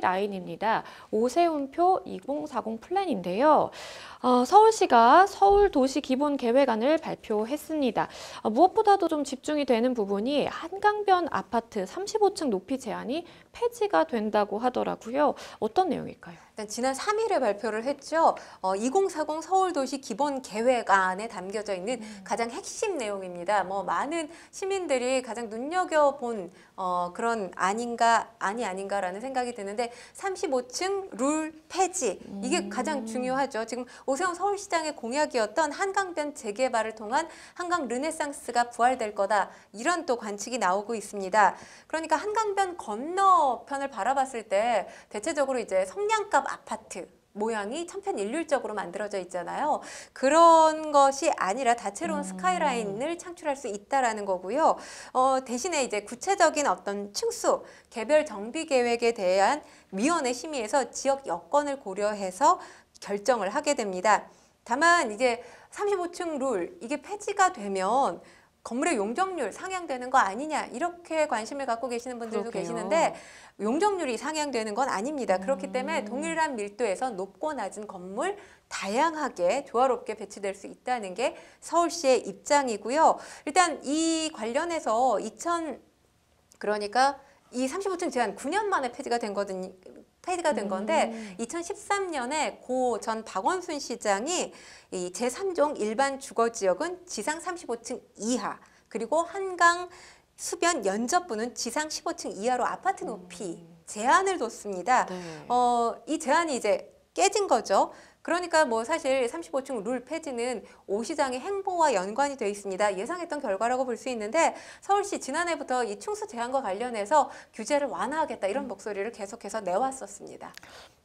라인입니다 오세훈표 2040 플랜인데요. 어, 서울시가 서울도시기본계획안을 발표했습니다. 어, 무엇보다도 좀 집중이 되는 부분이 한강변 아파트 35층 높이 제한이 폐지가 된다고 하더라고요. 어떤 내용일까요? 일단 지난 3일에 발표를 했죠. 어, 2040 서울도시기본계획안에 담겨져 있는 음. 가장 핵심 내용입니다. 뭐 많은 시민들이 가장 눈여겨본 어, 그런 아닌가 아니 아닌가라는 생각이 드는데 35층 룰 폐지 이게 가장 음. 중요하죠. 지금 오세훈 서울시장의 공약이었던 한강변 재개발을 통한 한강 르네상스가 부활될 거다. 이런 또 관측이 나오고 있습니다. 그러니까 한강변 건너편을 바라봤을 때 대체적으로 이제 성냥갑 아파트 모양이 천편일률적으로 만들어져 있잖아요. 그런 것이 아니라 다채로운 음. 스카이라인을 창출할 수 있다라는 거고요. 어, 대신에 이제 구체적인 어떤 층수, 개별 정비 계획에 대한 위원회 심의에서 지역 여건을 고려해서 결정을 하게 됩니다. 다만 이제 35층 룰 이게 폐지가 되면 건물의 용적률 상향되는 거 아니냐 이렇게 관심을 갖고 계시는 분들도 그렇게요. 계시는데 용적률이 상향되는 건 아닙니다. 음. 그렇기 때문에 음. 동일한 밀도에서 높고 낮은 건물 다양하게 조화롭게 배치될 수 있다는 게 서울시의 입장이고요. 일단 이 관련해서 2000 그러니까 이 35층 제한 9년 만에 폐지가 된 거든 이디가된 건데 음. 2013년에 고 전 박원순 시장이 이 제3종 일반 주거 지역은 지상 35층 이하 그리고 한강 수변 연접부는 지상 15층 이하로 아파트 높이 음. 제한을 뒀습니다. 네. 어, 이 제한이 이제 깨진 거죠. 그러니까 뭐 사실 35층 룰 폐지는 오 시장의 행보와 연관이 돼 있습니다. 예상했던 결과라고 볼 수 있는데 서울시 지난해부터 이 충수 제한과 관련해서 규제를 완화하겠다 이런 음. 목소리를 계속해서 내왔었습니다.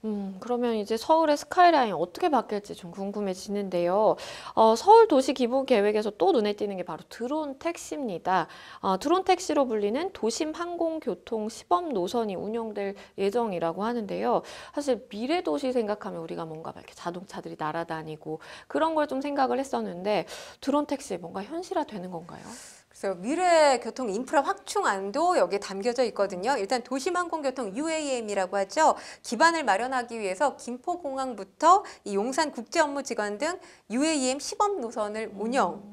음, 그러면 이제 서울의 스카이라인 어떻게 바뀔지 좀 궁금해지는데요. 어, 서울 도시 기부 계획에서 또 눈에 띄는 게 바로 드론 택시입니다. 어, 드론 택시로 불리는 도심 항공교통 시범 노선이 운영될 예정이라고 하는데요. 사실 미래 도시 생각하면 우리가 뭔가 이렇게 자 자동차들이 날아다니고 그런 걸 좀 생각을 했었는데 드론 택시 뭔가 현실화 되는 건가요? 그래서 미래 교통 인프라 확충안도 여기에 담겨져 있거든요. 일단 도심항공교통 UAM이라고 하죠. 기반을 마련하기 위해서 김포공항부터 이 용산 국제업무지관 등 UAM 시범 노선을 운영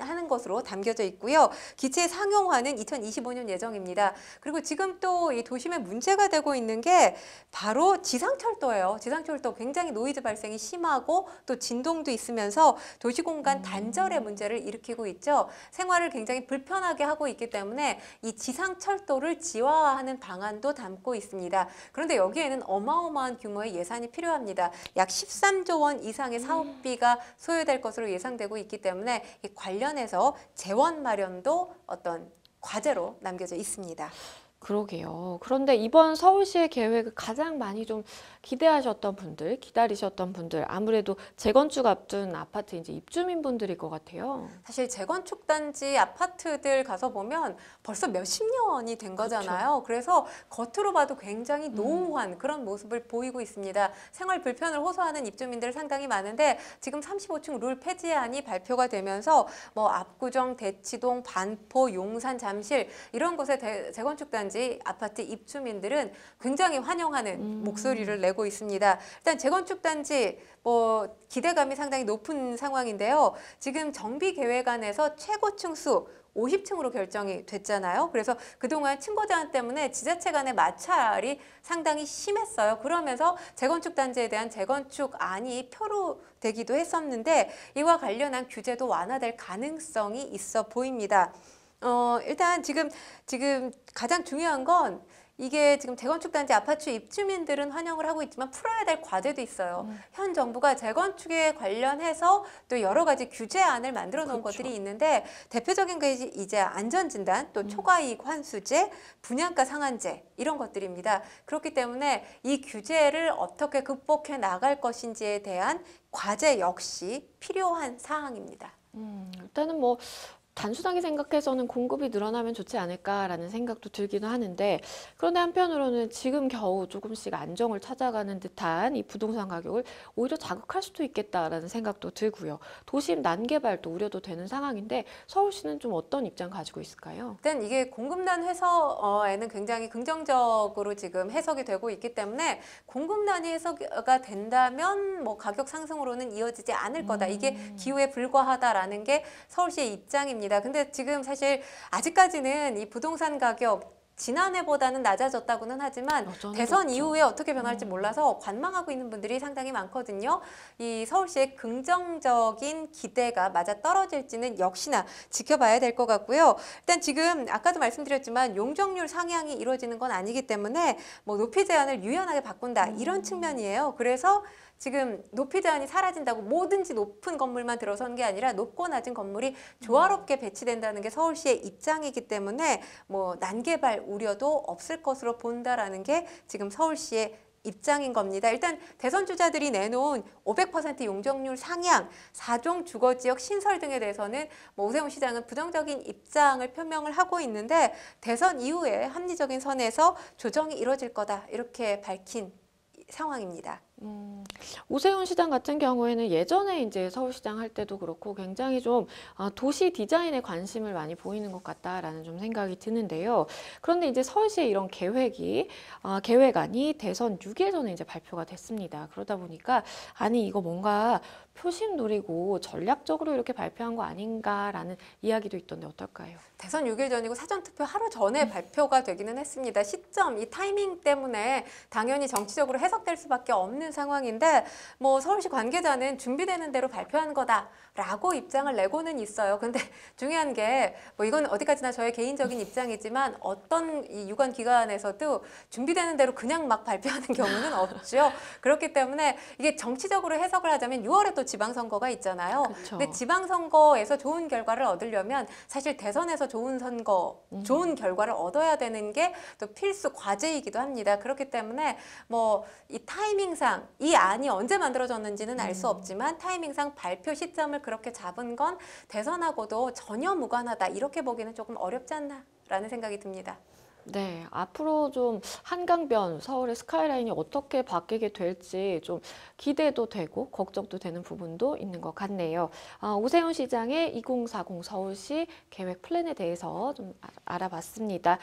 하는 것으로 담겨져 있고요. 기체 상용화는 2025년 예정입니다. 그리고 지금 또 이 도심에 문제가 되고 있는 게 바로 지상철도예요. 지상철도 굉장히 노이즈 발생이 심하고 또 진동도 있으면서 도시공간 음. 단절의 문제를 일으키고 있죠. 생활을 굉장히 불편하게 하고 있기 때문에 이 지상철도를 지화화하는 방안도 담고 있습니다. 그런데 여기에는 어마어마한 규모의 예산이 필요합니다. 약 13조 원 이상의 음. 사업비가 소요될 것으로 예상되고 있기 때문에 관련해서 재원 마련도 어떤 과제로 남겨져 있습니다. 그러게요. 그런데 이번 서울시의 계획을 가장 많이 좀 기대하셨던 분들, 기다리셨던 분들, 아무래도 재건축 앞둔 아파트 이제 입주민분들일 것 같아요. 사실 재건축 단지 아파트들 가서 보면 벌써 몇 십 년이 된 거잖아요. 그렇죠. 그래서 겉으로 봐도 굉장히 음. 노후한 음. 그런 모습을 보이고 있습니다. 생활 불편을 호소하는 입주민들 상당히 많은데 지금 35층 룰 폐지안이 발표가 되면서 뭐 압구정, 대치동, 반포, 용산, 잠실 이런 곳에 재건축 단지 지금까지 아파트 입주민들은 굉장히 환영하는 음. 목소리를 내고 있습니다. 일단 재건축 단지 뭐 기대감이 상당히 높은 상황인데요. 지금 정비 계획안에서 최고층 수 50층으로 결정이 됐잖아요. 그래서 그동안 층고 제한 때문에 지자체 간의 마찰이 상당히 심했어요. 그러면서 재건축 단지에 대한 재건축 안이 표로되기도 했었는데 이와 관련한 규제도 완화될 가능성이 있어 보입니다. 어, 일단 지금, 지금 가장 중요한 건 이게 지금 재건축 단지 아파트 입주민들은 환영을 하고 있지만 풀어야 될 과제도 있어요. 음. 현 정부가 재건축에 관련해서 또 여러 가지 규제안을 만들어 놓은 그렇죠. 것들이 있는데 대표적인 것이 이제 안전 진단, 또 음. 초과이익 환수제, 분양가 상한제 이런 것들입니다. 그렇기 때문에 이 규제를 어떻게 극복해 나갈 것인지에 대한 과제 역시 필요한 사항입니다. 음, 일단은 뭐 단순하게 생각해서는 공급이 늘어나면 좋지 않을까라는 생각도 들기는 하는데 그런데 한편으로는 지금 겨우 조금씩 안정을 찾아가는 듯한 이 부동산 가격을 오히려 자극할 수도 있겠다라는 생각도 들고요. 도심 난개발도 우려도 되는 상황인데 서울시는 좀 어떤 입장 가지고 있을까요? 일단 이게 공급난 해석에는 굉장히 긍정적으로 지금 해석이 되고 있기 때문에 공급난이 해석가 된다면 뭐 가격 상승으로는 이어지지 않을 거다. 이게 음. 기후에 불과하다라는 게 서울시의 입장입니다. 있습니다. 근데 지금 사실 아직까지는 이 부동산 가격 지난해보다는 낮아졌다고는 하지만 어, 대선 그죠 이후에 어떻게 변할지 음. 몰라서 관망하고 있는 분들이 상당히 많거든요. 이 서울시의 긍정적인 기대가 맞아 떨어질지는 역시나 지켜봐야 될 것 같고요. 일단 지금 아까도 말씀드렸지만 용적률 상향이 이루어지는 건 아니기 때문에 뭐 높이 제한을 유연하게 바꾼다 이런 음. 측면이에요. 그래서 지금 높이 제한이 사라진다고 뭐든지 높은 건물만 들어선 게 아니라 높고 낮은 건물이 음. 조화롭게 배치된다는 게 서울시의 입장이기 때문에 뭐 난개발 우려도 없을 것으로 본다라는 게 지금 서울시의 입장인 겁니다. 일단 대선 주자들이 내놓은 500% 용적률 상향, 4종 주거지역 신설 등에 대해서는 뭐 오세훈 시장은 부정적인 입장을 표명을 하고 있는데 대선 이후에 합리적인 선에서 조정이 이뤄질 거다 이렇게 밝힌 상황입니다. 음, 오세훈 시장 같은 경우에는 예전에 이제 서울시장 할 때도 그렇고 굉장히 좀 아, 도시 디자인에 관심을 많이 보이는 것 같다라는 좀 생각이 드는데요. 그런데 이제 서울시의 이런 계획이 아, 계획안이 대선 6일 전에 이제 발표가 됐습니다. 그러다 보니까 아니 이거 뭔가 표심 노리고 전략적으로 이렇게 발표한 거 아닌가라는 이야기도 있던데 어떨까요? 대선 6일 전이고 사전투표 하루 전에 음. 발표가 되기는 했습니다. 시점, 이 타이밍 때문에 당연히 정치적으로 해석될 수밖에 없는 상황인데 뭐 서울시 관계자는 준비되는 대로 발표한 거다라고 입장을 내고는 있어요. 근데 중요한 게 뭐 이건 어디까지나 저의 개인적인 입장이지만 어떤 이 유관 기관에서도 준비되는 대로 그냥 막 발표하는 경우는 없죠. 그렇기 때문에 이게 정치적으로 해석을 하자면 6월에 또 지방선거가 있잖아요. 그쵸. 그렇죠. 근데 지방선거에서 좋은 결과를 얻으려면 사실 대선에서 좋은 선거, 음. 좋은 결과를 얻어야 되는 게 또 필수 과제이기도 합니다. 그렇기 때문에 뭐 이 타이밍상 이 안이 언제 만들어졌는지는 알수 음. 없지만 타이밍상 발표 시점을 그렇게 잡은 건 대선하고도 전혀 무관하다 이렇게 보기는 조금 어렵지 않나라는 생각이 듭니다. 네, 앞으로 좀 한강변, 서울의 스카이라인이 어떻게 바뀌게 될지 좀 기대도 되고 걱정도 되는 부분도 있는 것 같네요. 아, 오세훈 시장의 2040 서울시 계획 플랜에 대해서 좀 아, 알아봤습니다.